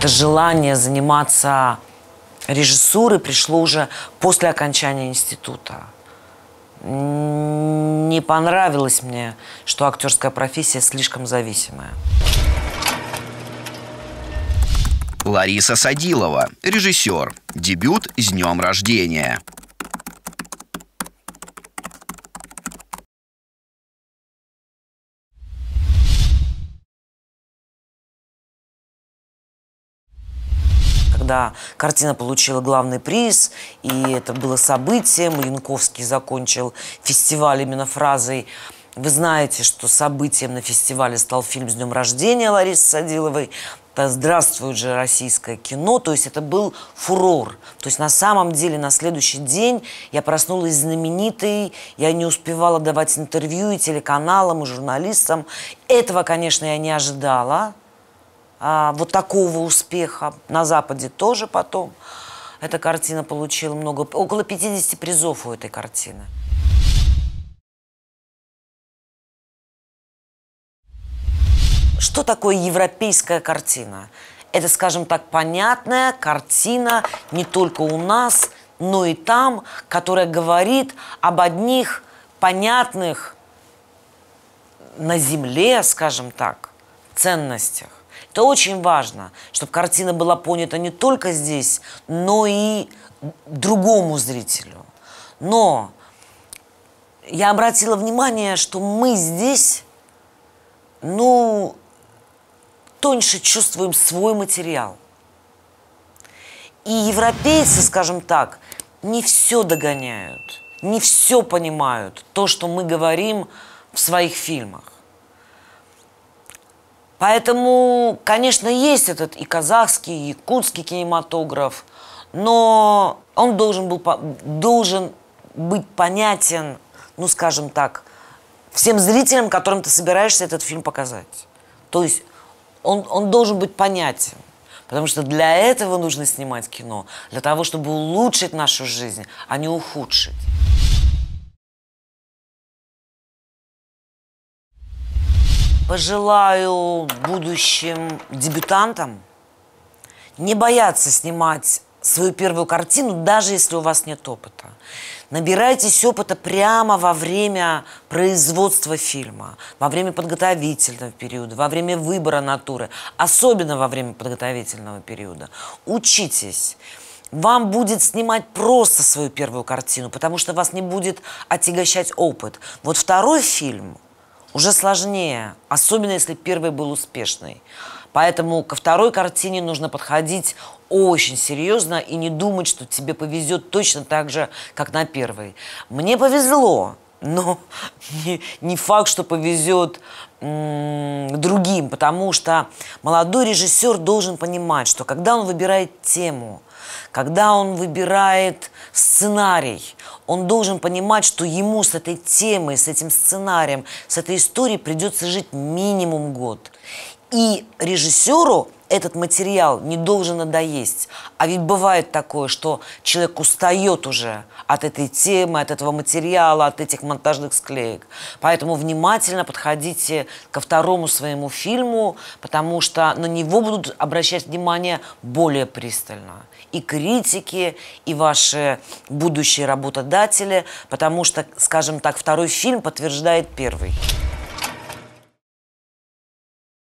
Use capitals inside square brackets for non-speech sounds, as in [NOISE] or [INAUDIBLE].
это желание заниматься режиссурой пришло уже после окончания института. Не понравилось мне, что актерская профессия слишком зависимая. Лариса Садилова, режиссер. Дебют с днем рождения. когда картина получила главный приз, и это было событием. Янковский закончил фестиваль именно фразой вы знаете, что событием на фестивале стал фильм «С днем рождения» Ларисы Садиловой. «Здравствует же российское кино». То есть это был фурор. То есть на самом деле на следующий день я проснулась знаменитой, я не успевала давать интервью и телеканалам, и журналистам. Этого, конечно, я не ожидала. А, вот такого успеха. На Западе тоже потом эта картина получила много, около 50 призов у этой картины. Что такое европейская картина? Это, скажем так, понятная картина не только у нас, но и там, которая говорит об одних понятных на земле, скажем так, ценностях. Это очень важно, чтобы картина была понята не только здесь, но и другому зрителю. Но я обратила внимание, что мы здесь, ну, тоньше чувствуем свой материал. И европейцы, скажем так, не все догоняют, не все понимают, то, что мы говорим в своих фильмах. Поэтому, конечно, есть этот и казахский, и якутский кинематограф, но он должен, был, должен быть понятен, ну, скажем так, всем зрителям, которым ты собираешься этот фильм показать. То есть он, он должен быть понятен. Потому что для этого нужно снимать кино, для того, чтобы улучшить нашу жизнь, а не ухудшить. Пожелаю будущим дебютантам не бояться снимать свою первую картину, даже если у вас нет опыта. Набирайтесь опыта прямо во время производства фильма, во время подготовительного периода, во время выбора натуры, особенно во время подготовительного периода. Учитесь. Вам будет снимать просто свою первую картину, потому что вас не будет отягощать опыт. Вот второй фильм – уже сложнее, особенно если первый был успешный. Поэтому ко второй картине нужно подходить очень серьезно и не думать, что тебе повезет точно так же, как на первой. Мне повезло, но [LAUGHS] не, не факт, что повезет другим, потому что молодой режиссер должен понимать, что когда он выбирает тему, когда он выбирает сценарий, он должен понимать, что ему с этой темой, с этим сценарием, с этой историей придется жить минимум год. И режиссеру этот материал не должен надоесть. А ведь бывает такое, что человек устает уже от этой темы, от этого материала, от этих монтажных склеек. Поэтому внимательно подходите ко второму своему фильму, потому что на него будут обращать внимание более пристально. И критики, и ваши будущие работодатели, потому что, скажем так, второй фильм подтверждает первый.